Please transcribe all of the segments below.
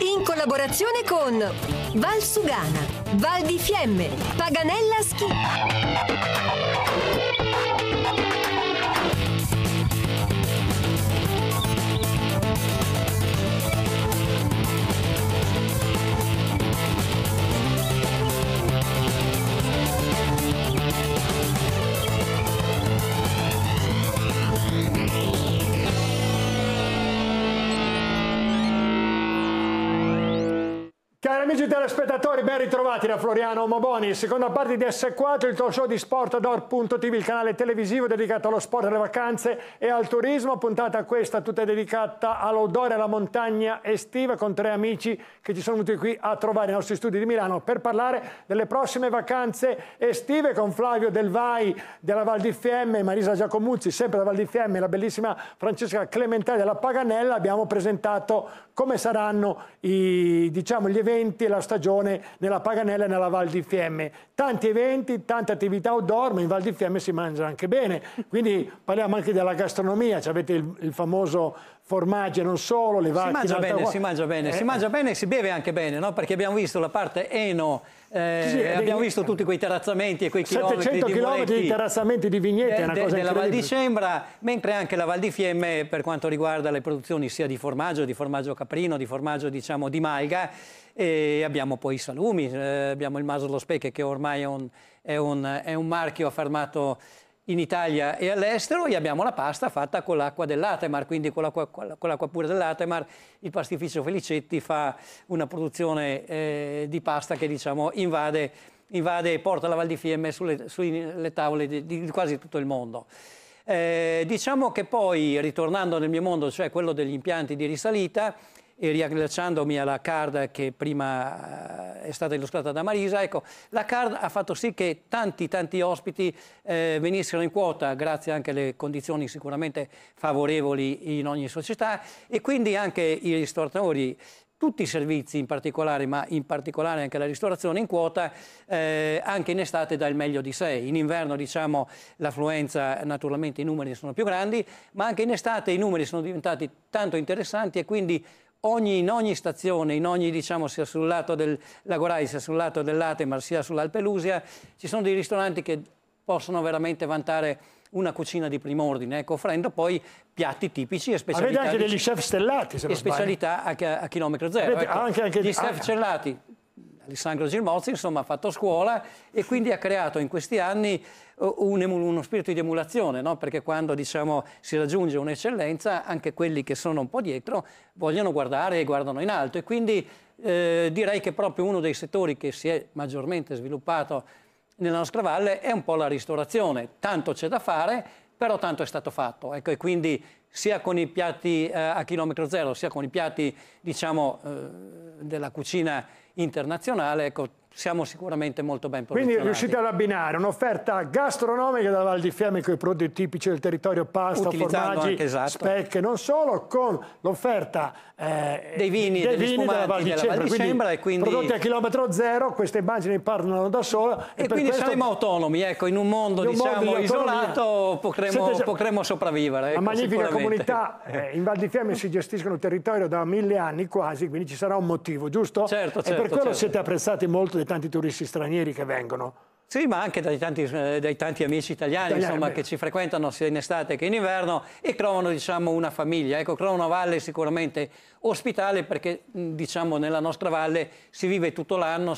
In collaborazione con Valsugana, Val di Fiemme, Paganella Schi. Cari amici telespettatori, ben ritrovati da Floriano Moboni. Seconda parte di S4, il talk show di Sportador.tv, il canale televisivo dedicato allo sport, alle vacanze e al turismo. Puntata questa tutta dedicata all'odore, alla montagna estiva, con tre amici che ci sono venuti qui a trovare i nostri studi di Milano per parlare delle prossime vacanze estive con Flavio Del Vai della Val di Fiemme, Marisa Giacomuzzi, sempre da Val di Fiemme, la bellissima Francesca Clementari della Paganella. Abbiamo presentato come saranno i, diciamo, gli eventi veramente la stagione nella Paganella e nella Val di Fiemme. Tanti eventi, tante attività outdoor, ma in Val di Fiemme si mangia anche bene. Quindi parliamo anche della gastronomia, cioè il, il famoso formaggi non solo, le vacche... Si mangia bene, qua. si mangia bene, eh, si eh. mangia bene e si beve anche bene, no? perché abbiamo visto la parte Eno, eh, sì, eh, abbiamo dei... visto tutti quei terrazzamenti e quei chilometri 700 chilometri di terrazzamenti di vignette, de, è una de, cosa della Val di Sembra, mentre anche la Val di Fiemme per quanto riguarda le produzioni sia di formaggio, di formaggio caprino, di formaggio diciamo di malga, e abbiamo poi i salumi, eh, abbiamo il Maso dello che ormai è un, è un, è un marchio affermato in Italia e all'estero e abbiamo la pasta fatta con l'acqua dell'Atemar, quindi con l'acqua, pura dell'Atemar il pastificio Felicetti fa una produzione eh, di pasta che diciamo, invade, invade, e porta la Val di Fiemme sulle, sulle tavole di, di, quasi tutto il mondo. Eh, diciamo che poi, ritornando nel mio mondo, cioè quello degli impianti di risalita, e riallacciandomi alla card che prima eh, è stata illustrata da Marisa, ecco, la card ha fatto sì che tanti, tanti ospiti eh, venissero in quota, grazie anche alle condizioni sicuramente favorevoli in ogni società, e quindi anche i ristoratori tutti i servizi in particolare, ma in particolare anche la ristorazione in quota, eh, anche in estate dà il meglio di sé. In inverno diciamo, l'affluenza, naturalmente i numeri sono più grandi, ma anche in estate i numeri sono diventati tanto interessanti e quindi ogni, in ogni stazione, in ogni, diciamo, sia sul lato del Lagorai, sia sul lato dell'Atemar, sia sull'Alpelusia, ci sono dei ristoranti che possono veramente vantare una cucina di prim'ordine, ecco, offrendo poi piatti tipici e specialità. Avete anche degli chef stellati, se E specialità a, a, chilometro zero. Avete, ecco. anche, anche, gli chef stellati, Alessandro Girmozzi, insomma, ha fatto scuola e quindi ha creato in questi anni un uno spirito di emulazione, no? perché quando diciamo, si raggiunge un'eccellenza anche quelli che sono un po' dietro vogliono guardare e guardano in alto e quindi eh, direi che proprio uno dei settori che si è maggiormente sviluppato nella nostra valle è un po' la ristorazione, tanto c'è da fare però tanto è stato fatto ecco, e quindi sia con i piatti eh, a chilometro zero sia con i piatti diciamo, eh, della cucina internazionale ecco, siamo sicuramente molto ben posizionati. Quindi riuscite ad abbinare un'offerta gastronomica della Val di Fiemme con i prodotti tipici del territorio, pasta, formaggi, anche, esatto. specche, non solo, con l'offerta eh, dei vini, dei vini della Val di Fiemme. Quindi... prodotti a chilometro zero, queste immagini parlano da sola. E, e quindi questo... saremo autonomi, ecco, in un mondo, in un mondo diciamo, di isolato potremo, Sente, potremo sopravvivere. Ecco, una magnifica comunità, eh, in Val di Fiemme si gestiscono il territorio da mille anni quasi, quindi ci sarà un motivo, giusto? Certo, certo. E per certo, quello certo. siete apprezzati molto dai tanti turisti stranieri che vengono. Sì, ma anche dai tanti, eh, dai tanti amici italiani, italiani insomma, che ci frequentano sia in estate che in inverno e trovano diciamo, una famiglia. Ecco, Crona Valle è sicuramente ospitale perché diciamo, nella nostra valle si vive tutto l'anno,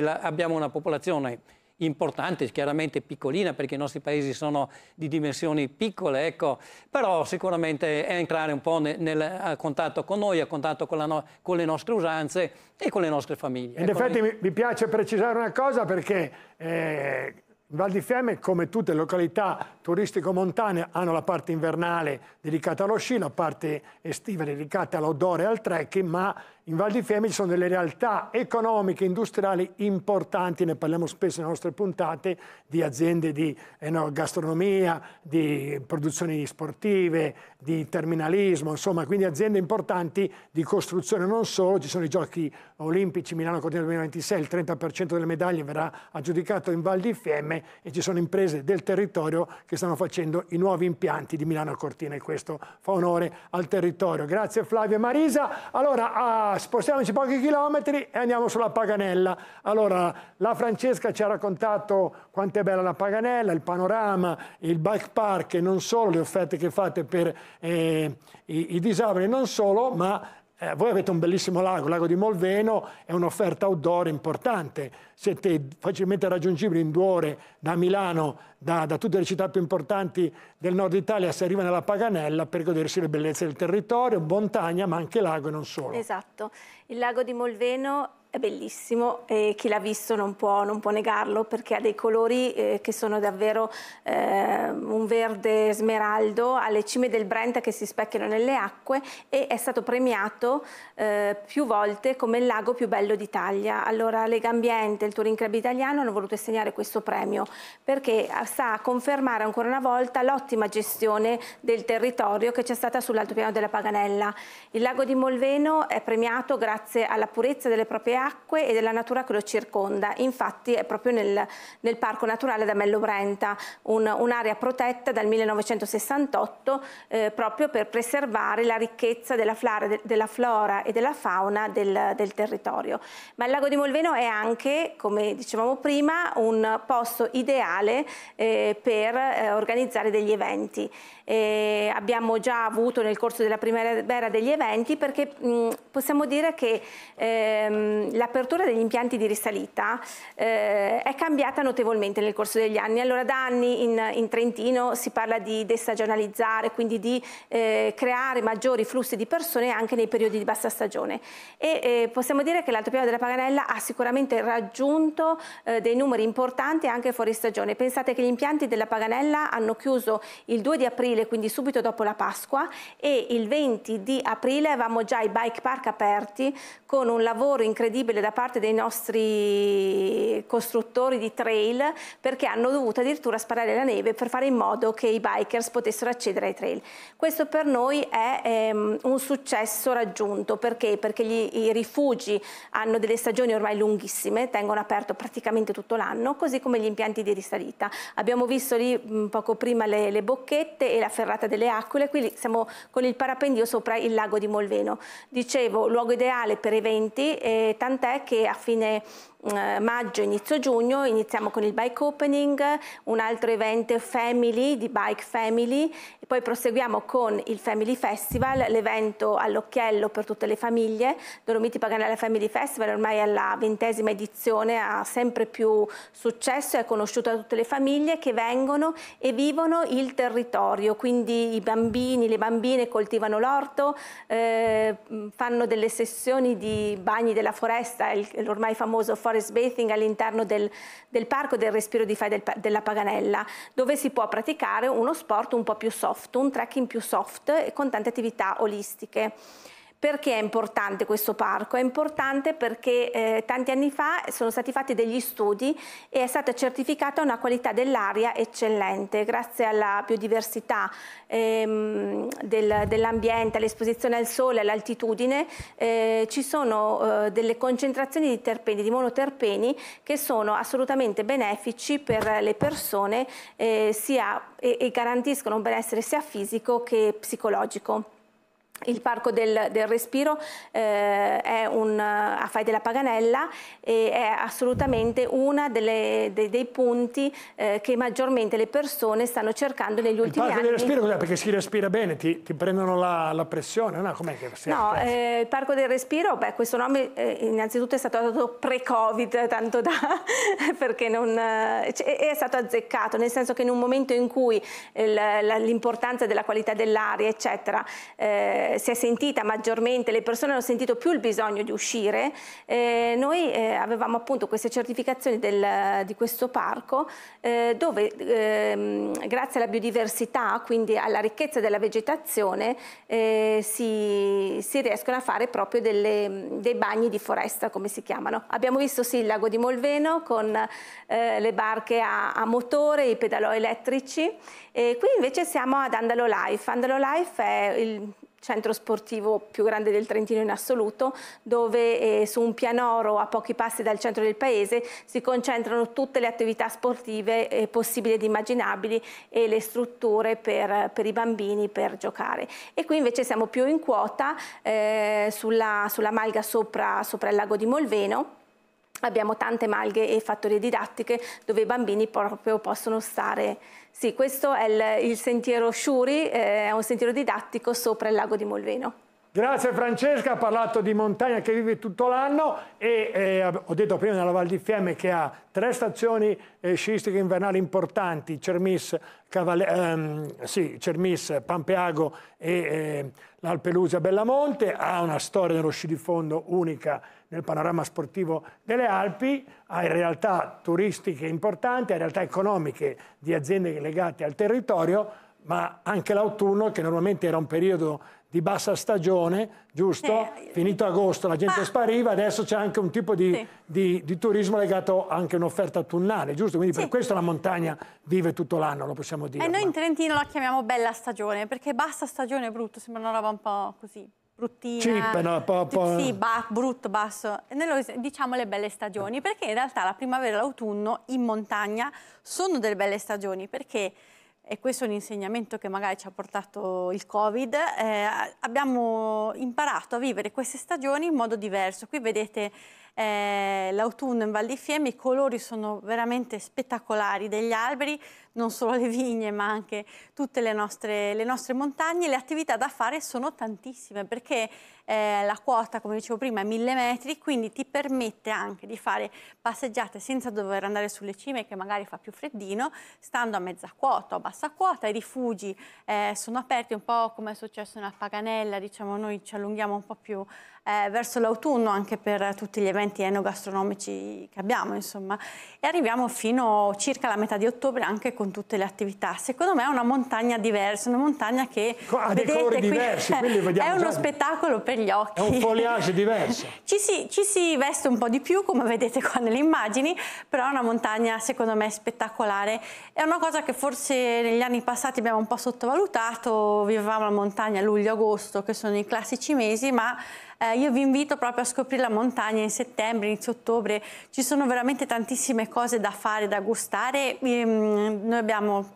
la, abbiamo una popolazione importante, chiaramente piccolina perché i nostri paesi sono di dimensioni piccole, ecco, però sicuramente è entrare un po' nel, nel a contatto con noi, a contatto con, no, con, le nostre usanze e con le nostre famiglie. In ecco, effetti mi, mi, piace precisare una cosa perché... Eh... Val di Fiemme, come tutte le località turistico-montane, hanno la parte invernale dedicata allo sci, la parte estiva dedicata all'odore e al trekking, ma in Val di Fiemme ci sono delle realtà economiche e industriali importanti, ne parliamo spesso nelle nostre puntate, di aziende di eh no, gastronomia, di produzioni sportive, di terminalismo, insomma, quindi aziende importanti di costruzione non solo, ci sono i giochi olimpici Milano Cortina 2026, il 30% delle medaglie verrà aggiudicato in Val di Fiemme e ci sono imprese del territorio che stanno facendo i nuovi impianti di Milano Cortina e questo fa onore al territorio. Grazie Flavio e Marisa. Allora, a spostiamoci pochi chilometri e andiamo sulla Paganella. Allora, la Francesca ci ha raccontato quanto è bella la Paganella, il panorama, il bike park e non solo, le offerte che fate per eh, i, i disabili, non solo, ma eh, voi avete un bellissimo lago, il lago di Molveno è un'offerta outdoor importante, siete facilmente raggiungibili in due ore da Milano, da, da, tutte le città più importanti del nord Italia, si arriva nella Paganella per godersi le bellezze del territorio, montagna ma anche lago e non solo. Esatto, il lago di Molveno è bellissimo e chi l'ha visto non può, non può, negarlo perché ha dei colori eh, che sono davvero eh, un verde smeraldo alle cime del Brenta che si specchiano nelle acque e è stato premiato eh, più volte come il lago più bello d'Italia. Allora Lega Ambiente e il Touring Club italiano hanno voluto assegnare questo premio perché eh, sta a confermare ancora una volta l'ottima gestione del territorio che c'è stata sull'altopiano della Paganella. Il lago di Molveno è premiato grazie alla purezza delle proprie acque acque e della natura che lo circonda. Infatti è proprio nel, nel Parco Naturale da Mello Brenta, un'area protetta dal 1968 eh, proprio per preservare la ricchezza della flora, de, della flora e della fauna del, del, territorio. Ma il lago di Molveno è anche, come dicevamo prima, un posto ideale eh, per eh, organizzare degli eventi. Eh, abbiamo già avuto nel corso della primavera degli eventi perché mh, possiamo dire che ehm, l'apertura degli impianti di risalita eh, è cambiata notevolmente nel corso degli anni. Allora da anni in, in Trentino si parla di destagionalizzare, quindi di eh, creare maggiori flussi di persone anche nei periodi di bassa stagione e eh, possiamo dire che l'altopiano della Paganella ha sicuramente raggiunto eh, dei numeri importanti anche fuori stagione. Pensate che gli impianti della Paganella hanno chiuso il 2 di aprile, quindi subito dopo la Pasqua e il 20 di aprile avevamo già i bike park aperti con un lavoro incredibile incredibile da parte dei nostri costruttori di trail perché hanno dovuto addirittura sparare la neve per fare in modo che i bikers potessero accedere ai trail. Questo per noi è ehm, un successo raggiunto perché, perché gli, i rifugi hanno delle stagioni ormai lunghissime, tengono aperto praticamente tutto l'anno, così come gli impianti di risalita. Abbiamo visto lì mh, poco prima le, le, bocchette e la ferrata delle aquile, qui siamo con il parapendio sopra il lago di Molveno. Dicevo, luogo ideale per eventi, eh, tant'è che a fine eh, maggio, inizio giugno, iniziamo con il bike opening, un altro evento family, di bike family, poi proseguiamo con il Family Festival, l'evento all'occhiello per tutte le famiglie, Dolomiti Paganella Family Festival ormai è alla ventesima edizione, ha sempre più successo, è conosciuto da tutte le famiglie che vengono e vivono il territorio, quindi i bambini, le bambine coltivano l'orto, eh, fanno delle sessioni di bagni della foresta, l'ormai famoso Forest forest bathing all'interno del, del, parco del respiro di fai del, della Paganella, dove si può praticare uno sport un po' più soft, un trekking più soft e con tante attività olistiche. Perché è importante questo parco? È importante perché eh, tanti anni fa sono stati fatti degli studi e è stata certificata una qualità dell'aria eccellente grazie alla biodiversità ehm, del, dell'ambiente, all'esposizione al sole, all'altitudine. Eh, ci sono eh, delle concentrazioni di terpeni, di monoterpeni che sono assolutamente benefici per le persone eh, sia, e, e garantiscono un benessere sia fisico che psicologico. Il Parco del, del Respiro eh, un, eh, a Fai della Paganella e è assolutamente uno de, dei punti eh, che maggiormente le persone stanno cercando negli ultimi anni. Il Parco anni. del Respiro cos'è? Perché si respira bene, ti, ti prendono la, la, pressione? No, com'è che si no eh, il Parco del Respiro, beh, questo nome eh, innanzitutto è stato dato pre-Covid, eh, tanto da... perché non, cioè, è stato azzeccato, nel senso che in un momento in cui l'importanza della qualità dell'aria, eccetera, eh, si è sentita maggiormente, le persone hanno sentito più il bisogno di uscire, eh, noi eh, avevamo appunto queste certificazioni del, di questo parco eh, dove ehm, grazie alla biodiversità, quindi alla ricchezza della vegetazione, eh, si, si, riescono a fare proprio delle, dei bagni di foresta, come si chiamano. Abbiamo visto sì il lago di Molveno con eh, le barche a, a motore, i pedalò elettrici e qui invece siamo ad Andalo Life. Andalo Life è il centro sportivo più grande del Trentino in assoluto, dove eh, su un pianoro a pochi passi dal centro del paese si concentrano tutte le attività sportive eh, possibili ed immaginabili e le strutture per, per, i bambini per giocare. E qui invece siamo più in quota eh, sulla, sulla, malga sopra, sopra il lago di Molveno, abbiamo tante malghe e fattorie didattiche dove i bambini proprio possono stare. Sì, questo è il, il sentiero Shuri, eh, è un sentiero didattico sopra il lago di Molveno. Grazie Francesca, ha parlato di montagna che vive tutto l'anno e eh, ho detto prima nella Val di Fiemme che ha tre stazioni eh, sciistiche invernali importanti, Cermis, Cavalle, ehm, sì, Cermis Pampeago e eh, l'Alpelusia Bellamonte, ha una storia dello sci di fondo unica nel panorama sportivo delle Alpi, ha in realtà turistiche importanti, ha in realtà economiche di aziende legate al territorio, ma anche l'autunno, che normalmente era un periodo di bassa stagione, giusto? Eh, Finito agosto la gente ah, spariva, adesso c'è anche un tipo di, sì. di, di turismo legato anche a un'offerta autunnale, giusto? Quindi sì. per questo la montagna vive tutto l'anno, lo possiamo dire. E eh, noi in Trentino la chiamiamo bella stagione, perché bassa stagione è brutto, sembra una roba un po' così bruttina, Cheap, no, po, po. Sì, ba, brutto, basso. E noi diciamo le belle stagioni, perché in realtà la primavera e l'autunno in montagna sono delle belle stagioni, perché e questo è un insegnamento che magari ci ha portato il Covid, eh, abbiamo imparato a vivere queste stagioni in modo diverso. Qui vedete eh, l'autunno in Val di Fiemme, i colori sono veramente spettacolari degli alberi, non solo le vigne ma anche tutte le nostre, le nostre montagne. Le attività da fare sono tantissime perché eh, la quota, come dicevo prima, è 1000 metri, quindi ti permette anche di fare passeggiate senza dover andare sulle cime che magari fa più freddino, stando a mezza quota o a bassa quota. I rifugi eh, sono aperti un po' come è successo nella Paganella, diciamo noi ci allunghiamo un po' più eh, verso l'autunno anche per tutti gli eventi enogastronomici che abbiamo insomma e arriviamo fino circa la metà di ottobre anche con tutte le attività secondo me è una montagna diversa una montagna che ha dei colori diversi è uno già. spettacolo per gli occhi è un foliage diverso ci, si, ci si veste un po' di più come vedete qua nelle immagini però è una montagna secondo me spettacolare è una cosa che forse negli anni passati abbiamo un po' sottovalutato vivevamo la montagna luglio-agosto che sono i classici mesi ma eh, io vi invito proprio a scoprire la montagna in settembre, inizio ottobre, ci sono veramente tantissime cose da fare, da gustare. Ehm, noi abbiamo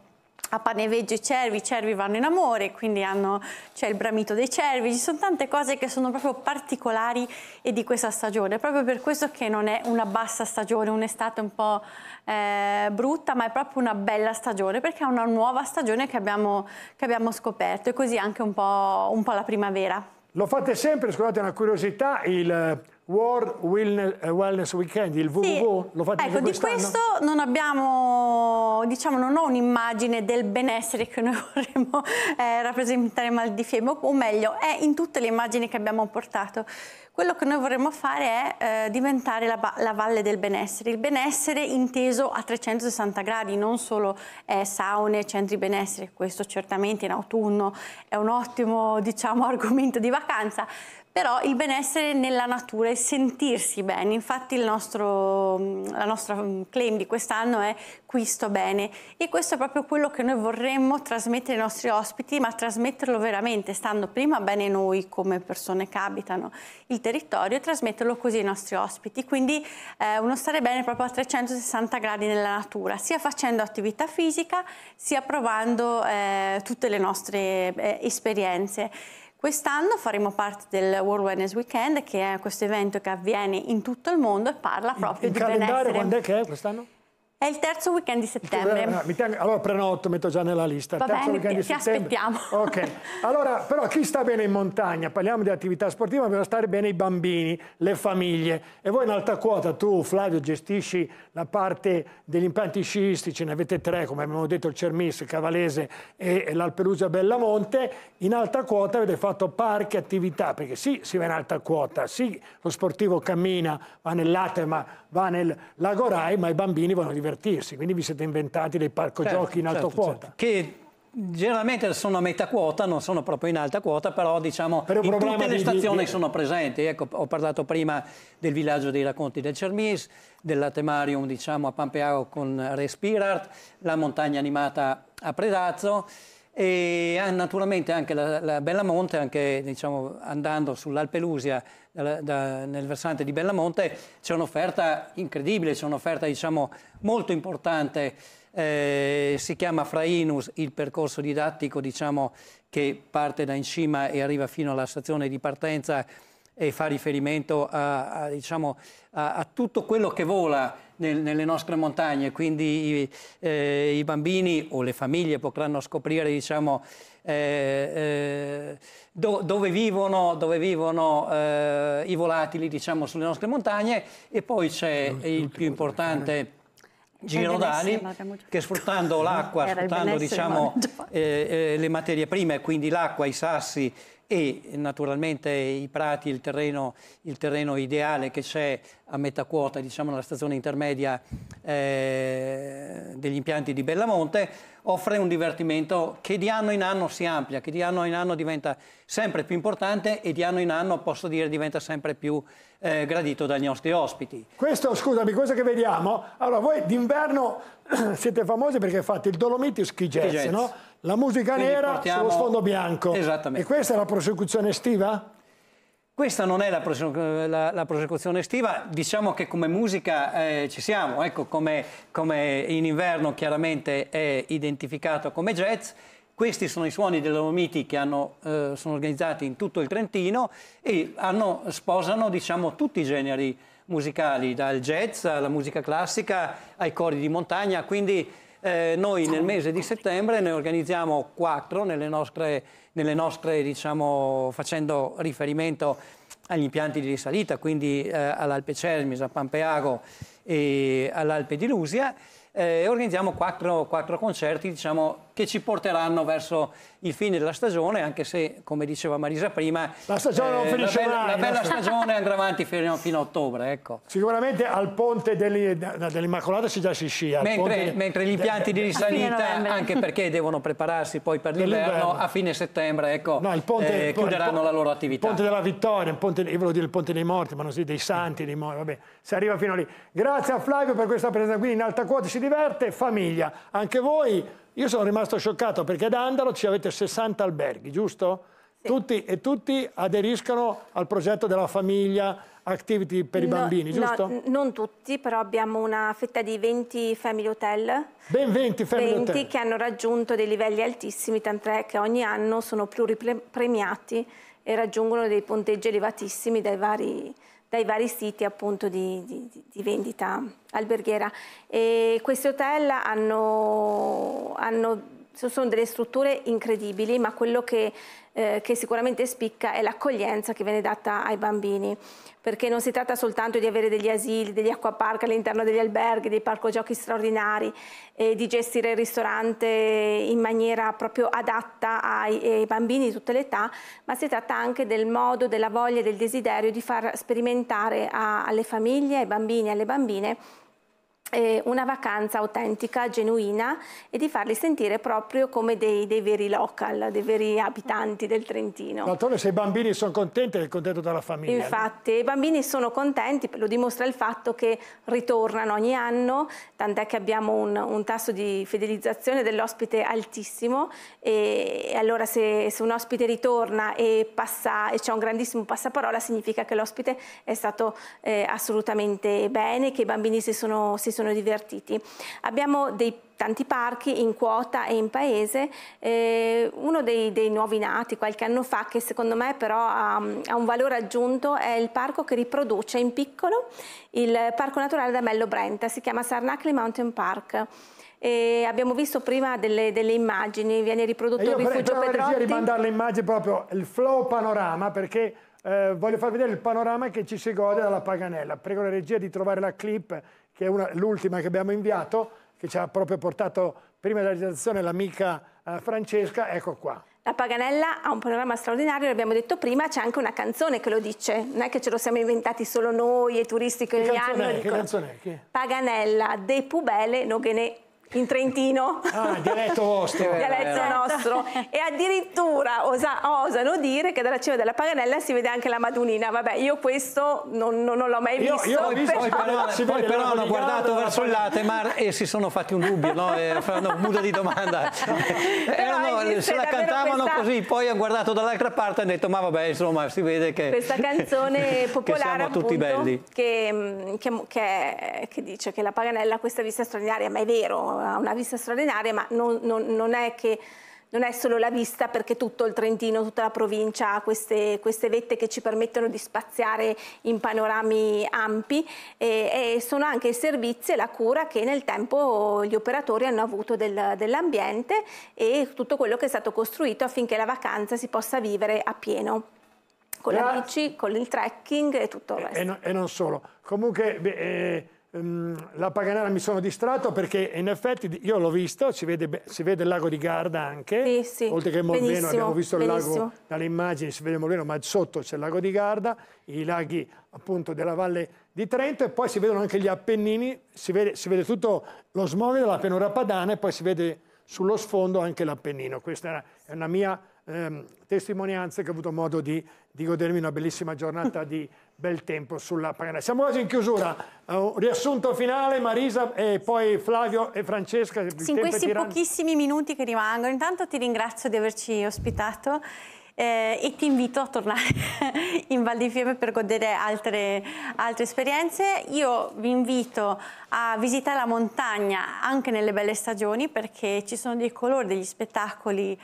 a Panevegge i cervi, i cervi vanno in amore, quindi c'è cioè il bramito dei cervi, ci sono tante cose che sono proprio particolari e di questa stagione, proprio per questo che non è una bassa stagione, un'estate un po' eh, brutta, ma è proprio una bella stagione, perché è una nuova stagione che abbiamo, che abbiamo scoperto e così anche un po', un po' la primavera. Lo fate sempre, scusate una curiosità, il eh, World eh, Wellness Weekend, il WWW, sì. lo fate Ecco, di questo non abbiamo, diciamo, non ho un'immagine del benessere che noi vorremmo eh, rappresentare Maldifiemo, o meglio, è in tutte le immagini che abbiamo portato. Quello che noi vorremmo fare è eh, diventare la, la, valle del benessere, il benessere inteso a 360 gradi, non solo eh, saune, centri benessere, questo certamente in autunno è un ottimo diciamo, argomento di vacanza, però il benessere nella natura e sentirsi bene. Infatti il nostro, la nostra mm, claim di quest'anno è qui sto bene e questo è proprio quello che noi vorremmo trasmettere ai nostri ospiti, ma trasmetterlo veramente, stando prima bene noi come persone che abitano il territorio e trasmetterlo così ai nostri ospiti. Quindi eh, uno stare bene proprio a 360 gradi nella natura, sia facendo attività fisica, sia provando eh, tutte le nostre eh, esperienze. Quest'anno faremo parte del World Wellness Weekend, che è questo evento che avviene in tutto il mondo e parla proprio in, in di calendario, benessere. quando è che è quest'anno? È il terzo weekend di settembre. Eh, allora prenoto, metto già nella lista. Va terzo bene, weekend ti, di ti settembre. aspettiamo. Ok. Allora, però chi sta bene in montagna? Parliamo di attività sportiva, bisogna stare bene i bambini, le famiglie. E voi in alta quota, tu Flavio, gestisci la parte degli impianti sciistici, ne avete tre, come abbiamo detto il Cermis, il Cavalese e, e l'Alperugia Bellamonte. In alta quota avete fatto parchi, attività, perché sì, si va in alta quota, sì, lo sportivo cammina, va nell'Atema, va nel Lagorai, ma i bambini vanno divertire divertirsi, quindi vi siete inventati dei parco certo, giochi in certo, certo, quota. Certo. Che generalmente sono a metà quota, non sono proprio in alta quota, però diciamo per in tutte le stazioni di, sono presenti. Ecco, ho parlato prima del villaggio dei racconti del Cermis, dell'atemarium diciamo, a Pampeago con Respirart, la montagna animata a Predazzo e eh, naturalmente anche la, la Bellamonte, anche diciamo, andando sull'Alpelusia da, da, nel versante di Bellamonte, c'è un'offerta incredibile, c'è un'offerta diciamo, molto importante, eh, si chiama Frainus, il percorso didattico diciamo, che parte da in cima e arriva fino alla stazione di partenza e fa riferimento a, a, diciamo, a, a tutto quello che vola nel, nelle nostre montagne, quindi i, eh, i, bambini o le famiglie potranno scoprire diciamo, eh, eh, do, dove vivono, dove vivono eh, i volatili diciamo, sulle nostre montagne e poi c'è il più importante... Giro d'ali che sfruttando l'acqua, sfruttando diciamo, eh, eh, le materie prime, quindi l'acqua, i sassi e naturalmente i prati, il terreno, il terreno ideale che c'è a metà quota, diciamo nella stazione intermedia eh, degli impianti di Bellamonte, offre un divertimento che di anno in anno si amplia, che di anno in anno diventa sempre più importante e di anno in anno, posso dire, diventa sempre più eh, gradito dagli nostri ospiti. Questo, scusami, questo che vediamo, allora voi d'inverno siete famosi perché fate il Dolomiti Ski no? la musica Quindi nera portiamo... sullo sfondo bianco. Esattamente. E questa è la prosecuzione estiva? Questa non è la, prose la, la, prosecuzione estiva, diciamo che come musica eh, ci siamo, ecco come, come, in inverno chiaramente è identificato come jazz, questi sono i suoni delle Dolomiti che hanno, eh, sono organizzati in tutto il Trentino e hanno, sposano diciamo, tutti i generi musicali, dal jazz alla musica classica ai cori di montagna, quindi eh, noi nel mese di settembre ne organizziamo quattro nelle nostre, nelle nostre diciamo, facendo riferimento agli impianti di risalita, quindi eh, all'Alpe Cermis, a Pampeago e all'Alpe di Lusia. Eh, organizziamo quattro, quattro concerti diciamo, che ci porteranno verso il fine della stagione, anche se, come diceva Marisa prima, la stagione eh, non finisce la bella, mai. La bella stagione andrà avanti fino, fino a ottobre. Ecco. Sicuramente al ponte dell'Immacolata si già si scia. Mentre, de... mentre, gli impianti di risalita, anche perché devono prepararsi poi per l'inverno, a fine settembre ecco, no, ponte, eh, chiuderanno ponte, la loro attività. Il ponte della vittoria, il ponte, io volevo dire il ponte dei morti, ma non si dei santi, dei morti, vabbè, si arriva fino lì. Grazie a Flavio per questa presenza qui in alta quota, si diverte, famiglia. Anche voi io sono rimasto scioccato perché ad Andalo ci avete 60 alberghi, giusto? Sì. Tutti, e tutti aderiscono al progetto della famiglia, activity per no, i bambini, giusto? No, non tutti, però abbiamo una fetta di 20 family hotel. Ben 20 family 20 hotel. che hanno raggiunto dei livelli altissimi, tant'è che ogni anno sono pluripremiati e raggiungono dei punteggi elevatissimi dai vari dai vari siti appunto di, di, di vendita alberghiera. E questi hotel hanno, hanno sono delle strutture incredibili, ma quello che eh, che sicuramente spicca è l'accoglienza che viene data ai bambini, perché non si tratta soltanto di avere degli asili, degli acquapark all'interno degli alberghi, dei parco giochi straordinari, e di gestire il ristorante in maniera proprio adatta ai, ai bambini di tutte le età, ma si tratta anche del modo, della voglia, e del desiderio di far sperimentare a, alle famiglie, ai bambini e alle bambine una vacanza autentica, genuina e di farli sentire proprio come dei, dei veri local, dei veri abitanti del Trentino. D'altronde se i bambini sono contenti è contento della famiglia. Infatti, no? i bambini sono contenti, lo dimostra il fatto che ritornano ogni anno, tant'è che abbiamo un, un, tasso di fidelizzazione dell'ospite altissimo e, e allora se, se, un ospite ritorna e, passa, e c'è un grandissimo passaparola significa che l'ospite è stato eh, assolutamente bene, che i bambini si sono, si sono sono divertiti. Abbiamo dei tanti parchi in quota e in paese, eh, uno dei, dei, nuovi nati qualche anno fa che secondo me però ha, ha, un valore aggiunto è il parco che riproduce in piccolo il parco naturale da Mello Brenta, si chiama Sarnacli Mountain Park. E abbiamo visto prima delle, delle, immagini, viene riprodotto il rifugio Pedrotti. Io vorrei rimandare le immagini proprio, il flow panorama, perché eh, voglio far vedere il panorama che ci si gode dalla Paganella. Prego la regia di trovare la clip che è l'ultima che abbiamo inviato, che ci ha proprio portato prima della realizzazione l'amica eh, Francesca, ecco qua. La Paganella ha un programma straordinario, l'abbiamo detto prima, c'è anche una canzone che lo dice, non è che ce lo siamo inventati solo noi e i turisti che, che li hanno. che canzone è? Che? Paganella, De Pubele Noghenè in Trentino. Ah, dialetto vostro. dialetto nostro. E addirittura osa, osano dire che dalla cima della Paganella si vede anche la Madunina. Vabbè, io questo non, non, non l'ho mai io, visto. Io ho visto, però, poi, però, si poi però hanno guardato verso il latemar e si sono fatti un dubbio, no? E eh, fanno un mudo di domanda. Erano, eh, se la cantavano questa... così, poi hanno guardato dall'altra parte e hanno detto ma vabbè, insomma, si vede che... Questa canzone popolare, appunto, tutti belli. Che, mm, che, che, che dice che la Paganella ha questa vista straordinaria, ma è vero, ha una vista straordinaria, ma non, non, non è che non è solo la vista perché tutto il Trentino, tutta la provincia ha queste, queste vette che ci permettono di spaziare in panorami ampi e, e, sono anche i servizi e la cura che nel tempo gli operatori hanno avuto del, dell'ambiente e tutto quello che è stato costruito affinché la vacanza si possa vivere a pieno. Con la bici, con il trekking e tutto il resto. E, e, non, e non solo. Comunque... Beh, eh Ehm, la Paganara mi sono distratto perché in effetti io l'ho visto, si vede, si vede, il lago di Garda anche, sì, sì. oltre che Morveno abbiamo visto benissimo. lago dalle immagini, si vede Morveno, ma sotto c'è il lago di Garda, i laghi appunto della valle di Trento e poi si vedono anche gli Appennini, si vede, si vede tutto lo smog della pianura padana e poi si vede sullo sfondo anche l'Appennino. Questa è una mia ehm, testimonianza che ho avuto modo di, di godermi una bellissima giornata di bel tempo sulla pagana. Siamo quasi in chiusura. Uh, riassunto finale, Marisa e poi Flavio e Francesca. Sì, in questi tiranno... pochissimi minuti che rimangono, intanto ti ringrazio di averci ospitato. Eh, e ti invito a tornare in Val di Fiemme per godere altre, altre esperienze. Io vi invito a visitare la montagna anche nelle belle stagioni perché ci sono dei colori, degli spettacoli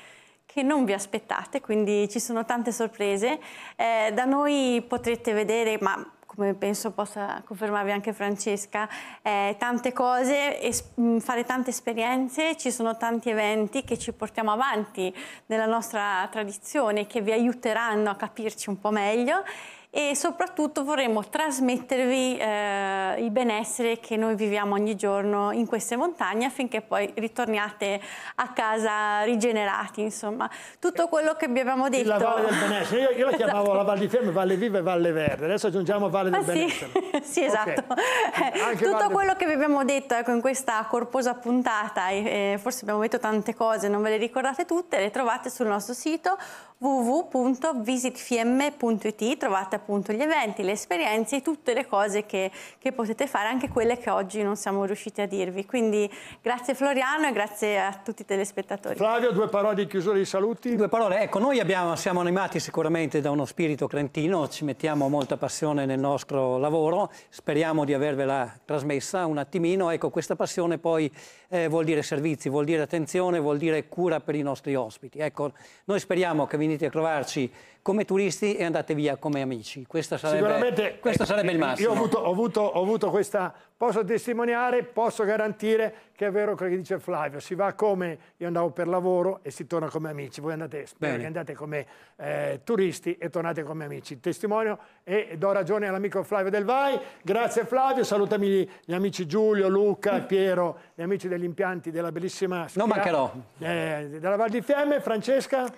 che non vi aspettate, quindi ci sono tante sorprese. Eh, da noi potrete vedere, ma come penso possa confermarvi anche Francesca, eh, tante cose, mm, fare tante esperienze, ci sono tanti eventi che ci portiamo avanti nella nostra tradizione, che vi aiuteranno a capirci un po' meglio e soprattutto vorremmo trasmettervi eh, il benessere che noi viviamo ogni giorno in queste montagne affinché poi ritorniate a casa rigenerati, insomma. Tutto quello che vi abbiamo detto. La Valle del Benessere, io, io la esatto. chiamavo la esatto. Valle di Fiemme, Valle Viva e Valle Verde, adesso aggiungiamo Valle del ah, Benessere. Sì, sì esatto. Okay. Tutto Valle... quello che vi abbiamo detto ecco, in questa corposa puntata, e, eh, forse abbiamo detto tante cose, non ve le ricordate tutte, le trovate sul nostro sito www.visitfm.it trovate appunto gli eventi, le esperienze e tutte le cose che, che, potete fare, anche quelle che oggi non siamo riusciti a dirvi. Quindi grazie Floriano e grazie a tutti i telespettatori. Flavio, due parole di chiusura di saluti. Due parole, ecco, noi abbiamo, siamo animati sicuramente da uno spirito crentino, ci mettiamo molta passione nel nostro lavoro, speriamo di avervela trasmessa un attimino, ecco questa passione poi eh, vuol dire servizi, vuol dire attenzione, vuol dire cura per i nostri ospiti. Ecco, noi speriamo che vi venite a trovarci come turisti e andate via come amici. Questo sarebbe, questo sarebbe il massimo. Io ho avuto, ho, avuto, ho avuto, questa... Posso testimoniare, posso garantire che è vero quello che dice Flavio. Si va come... Io andavo per lavoro e si torna come amici. Voi andate, spero che andate come eh, turisti e tornate come amici. Testimonio e do ragione all'amico Flavio Del Vai. Grazie Flavio. Salutami gli, gli amici Giulio, Luca, mm. Piero, gli amici degli impianti della bellissima... Schia, non mancherò. Eh, della Val di Fiemme. Francesca?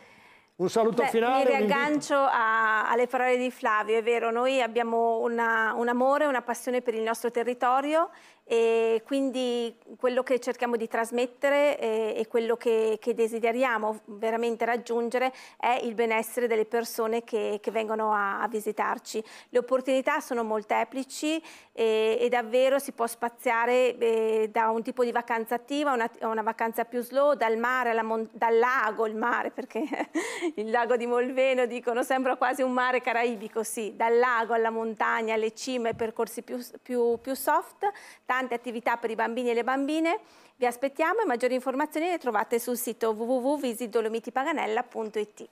Un saluto Beh, finale. Mi riaggancio a, alle parole di Flavio, è vero, noi abbiamo un amore, una passione per il nostro territorio e quindi quello che cerchiamo di trasmettere eh, e quello che, che, desideriamo veramente raggiungere è il benessere delle persone che, che vengono a, a, visitarci. Le opportunità sono molteplici e, e davvero si può spaziare eh, da un tipo di vacanza attiva a una, una, vacanza più slow, dal mare, dal lago, il mare perché il lago di Molveno dicono sembra quasi un mare caraibico, sì, dal lago alla montagna, alle cime, percorsi più, più, più soft tante attività per i bambini e le bambine. Vi aspettiamo e maggiori informazioni le trovate sul sito www.visitdolomitipaganella.it.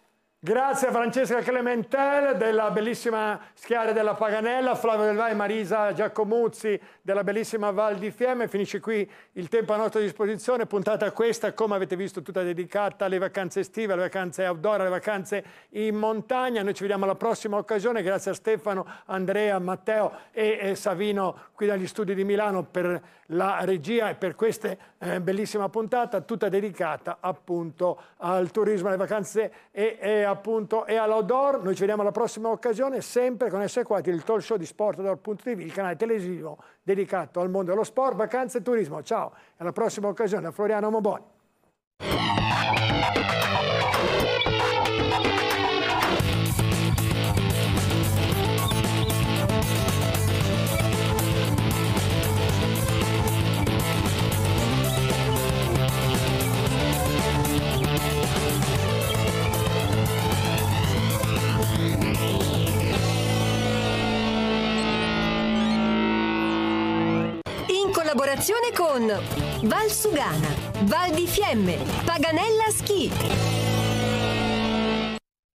Grazie a Francesca Clementel della bellissima Schiare della Paganella, Flavio Del Vai, Marisa Giacomuzzi della bellissima Val di Fiemme. Finisce qui il tempo a nostra disposizione, puntata questa, come avete visto, tutta dedicata alle vacanze estive, alle vacanze outdoor, alle vacanze in montagna. Noi ci vediamo alla prossima occasione, grazie a Stefano, Andrea, Matteo e, Savino qui dagli studi di Milano per la regia e per questa eh, bellissima puntata, tutta dedicata appunto al turismo, alle vacanze e, e a appunto e all'Odor, noi ci vediamo alla prossima occasione, sempre con S4, il talk show di sportodor.tv, il canale televisivo dedicato al mondo dello sport, vacanze e turismo. Ciao, e alla prossima occasione, Floriano Moboni. collaborazione con Valsugana, Val di Fiemme, Paganella Schi.